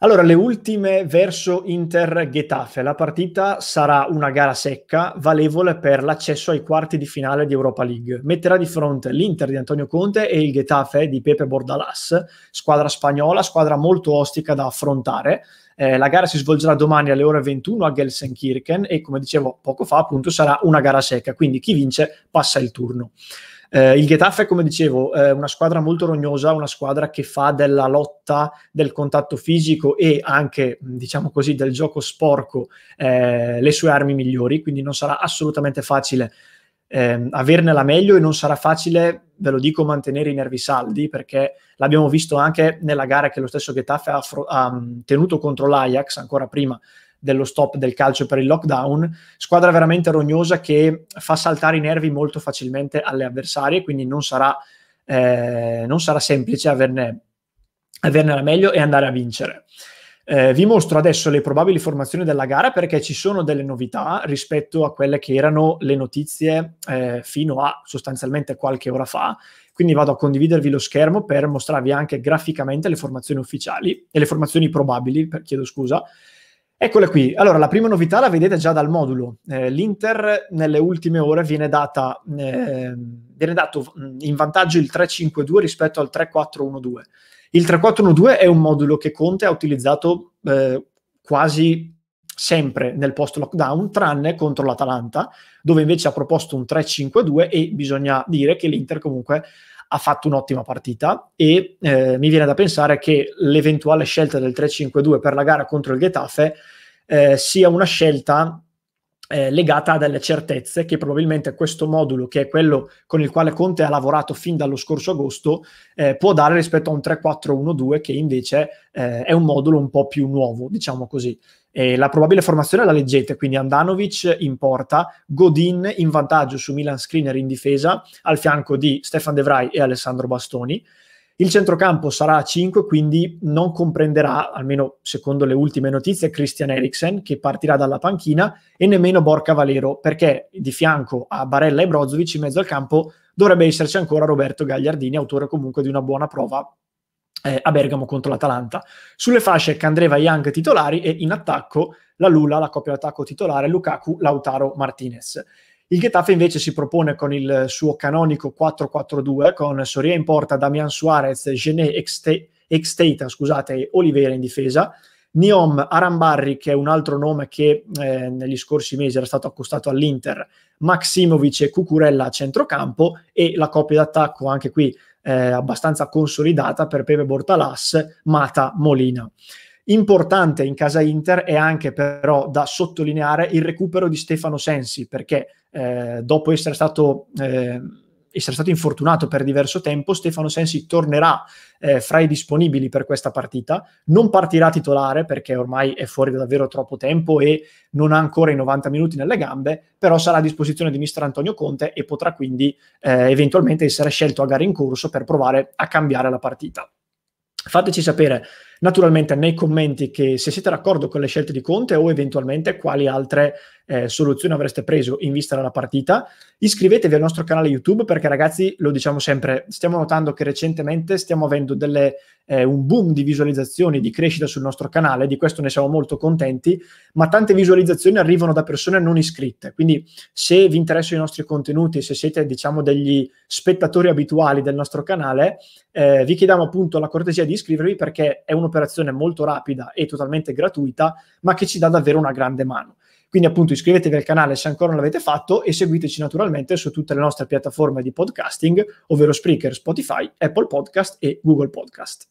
Allora, le ultime verso Inter-Getafe. La partita sarà una gara secca, valevole per l'accesso ai quarti di finale di Europa League. Metterà di fronte l'Inter di Antonio Conte e il Getafe di Pepe Bordalas, squadra spagnola, squadra molto ostica da affrontare. Eh, la gara si svolgerà domani alle ore 21 a Gelsenkirchen e, come dicevo poco fa, appunto sarà una gara secca, quindi chi vince passa il turno. Eh, il Getafe, come dicevo, è una squadra molto rognosa, una squadra che fa della lotta, del contatto fisico e anche, diciamo così, del gioco sporco eh, le sue armi migliori, quindi non sarà assolutamente facile eh, averne la meglio e non sarà facile, ve lo dico, mantenere i nervi saldi perché l'abbiamo visto anche nella gara che lo stesso Getafe ha, affro- ha tenuto contro l'Ajax ancora prima dello stop del calcio per il lockdown, squadra veramente rognosa che fa saltare i nervi molto facilmente alle avversarie, quindi non sarà, eh, non sarà semplice averne, averne la meglio e andare a vincere. Eh, vi mostro adesso le probabili formazioni della gara perché ci sono delle novità rispetto a quelle che erano le notizie eh, fino a sostanzialmente qualche ora fa. Quindi vado a condividervi lo schermo per mostrarvi anche graficamente le formazioni ufficiali e le formazioni probabili, per, chiedo scusa, Eccole qui. Allora, la prima novità la vedete già dal modulo. Eh, L'Inter nelle ultime ore viene, data, eh, viene dato in vantaggio il 3-5-2 rispetto al 3-4-1-2. Il 3-4-1-2 è un modulo che Conte ha utilizzato eh, quasi sempre nel post-lockdown, tranne contro l'Atalanta, dove invece ha proposto un 3-5-2 e bisogna dire che l'Inter comunque ha fatto un'ottima partita e eh, mi viene da pensare che l'eventuale scelta del 3-5-2 per la gara contro il Getafe eh, sia una scelta eh, legata a delle certezze che probabilmente questo modulo, che è quello con il quale Conte ha lavorato fin dallo scorso agosto, eh, può dare rispetto a un 3-4-1-2 che invece eh, è un modulo un po' più nuovo, diciamo così. Eh, la probabile formazione la leggete, quindi Andanovic in porta, Godin in vantaggio su Milan Screener in difesa, al fianco di Stefan De Vrij e Alessandro Bastoni. Il centrocampo sarà a 5, quindi non comprenderà, almeno secondo le ultime notizie, Christian Eriksen, che partirà dalla panchina, e nemmeno Borca Valero, perché di fianco a Barella e Brozovic in mezzo al campo dovrebbe esserci ancora Roberto Gagliardini, autore comunque di una buona prova eh, a Bergamo contro l'Atalanta. Sulle fasce Candreva e Young titolari e in attacco la Lula, la coppia d'attacco titolare, Lukaku, Lautaro, Martinez. Il Getafe invece si propone con il suo canonico 4-4-2 con Soria in porta, Damian Suarez, Gené, Exteta, scusate, e Oliveira in difesa Niom Arambarri, che è un altro nome che eh, negli scorsi mesi era stato accostato all'Inter, Maximovic e Cucurella a centrocampo e la coppia d'attacco anche qui eh, abbastanza consolidata per Pepe Bortalas, Mata Molina. Importante in casa Inter è anche però da sottolineare il recupero di Stefano Sensi, perché eh, dopo essere stato eh, essere stato infortunato per diverso tempo, Stefano Sensi tornerà eh, fra i disponibili per questa partita, non partirà titolare perché ormai è fuori da davvero troppo tempo e non ha ancora i 90 minuti nelle gambe, però sarà a disposizione di mister Antonio Conte e potrà quindi eh, eventualmente essere scelto a gara in corso per provare a cambiare la partita. Fateci sapere Naturalmente nei commenti che se siete d'accordo con le scelte di Conte o eventualmente quali altre eh, soluzioni avreste preso in vista della partita, iscrivetevi al nostro canale YouTube perché ragazzi, lo diciamo sempre, stiamo notando che recentemente stiamo avendo delle, eh, un boom di visualizzazioni, di crescita sul nostro canale, di questo ne siamo molto contenti, ma tante visualizzazioni arrivano da persone non iscritte, quindi se vi interessano i nostri contenuti, se siete diciamo degli spettatori abituali del nostro canale, eh, vi chiediamo appunto la cortesia di iscrivervi perché è uno un'operazione molto rapida e totalmente gratuita, ma che ci dà davvero una grande mano. Quindi appunto iscrivetevi al canale se ancora non l'avete fatto e seguiteci naturalmente su tutte le nostre piattaforme di podcasting, ovvero Spreaker, Spotify, Apple Podcast e Google Podcast.